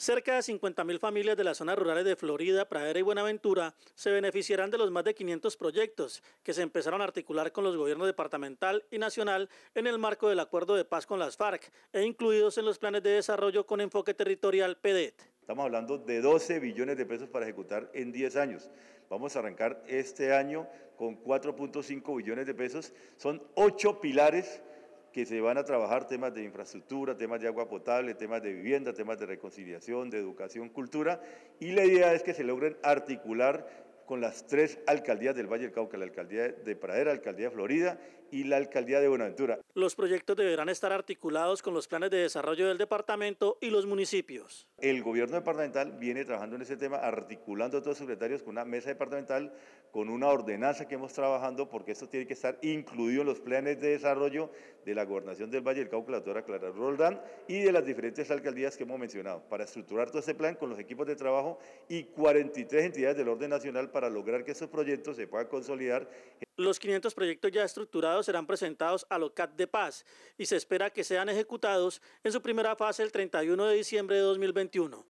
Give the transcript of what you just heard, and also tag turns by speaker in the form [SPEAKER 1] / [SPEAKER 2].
[SPEAKER 1] Cerca de 50.000 familias de las zonas rurales de Florida, Pradera y Buenaventura se beneficiarán de los más de 500 proyectos que se empezaron a articular con los gobiernos departamental y nacional en el marco del acuerdo de paz con las FARC e incluidos en los planes de desarrollo con enfoque territorial
[SPEAKER 2] PDET. Estamos hablando de 12 billones de pesos para ejecutar en 10 años. Vamos a arrancar este año con 4.5 billones de pesos. Son 8 pilares que se van a trabajar temas de infraestructura, temas de agua potable, temas de vivienda, temas de reconciliación, de educación, cultura, y la idea es que se logren articular con las tres alcaldías del Valle del Cauca, la alcaldía de Pradera, la alcaldía de Florida y la alcaldía de Buenaventura.
[SPEAKER 1] Los proyectos deberán estar articulados con los planes de desarrollo del departamento y los municipios.
[SPEAKER 2] El gobierno departamental viene trabajando en ese tema, articulando a todos los secretarios con una mesa departamental, con una ordenanza que hemos trabajando, porque esto tiene que estar incluido en los planes de desarrollo de la gobernación del Valle del Cauca, la Clara Roldán, y de las diferentes alcaldías que hemos mencionado, para estructurar todo ese plan con los equipos de trabajo y 43 entidades del orden nacional para lograr que esos proyectos se puedan consolidar.
[SPEAKER 1] Los 500 proyectos ya estructurados serán presentados a LOCAT de Paz y se espera que sean ejecutados en su primera fase el 31 de diciembre de 2021.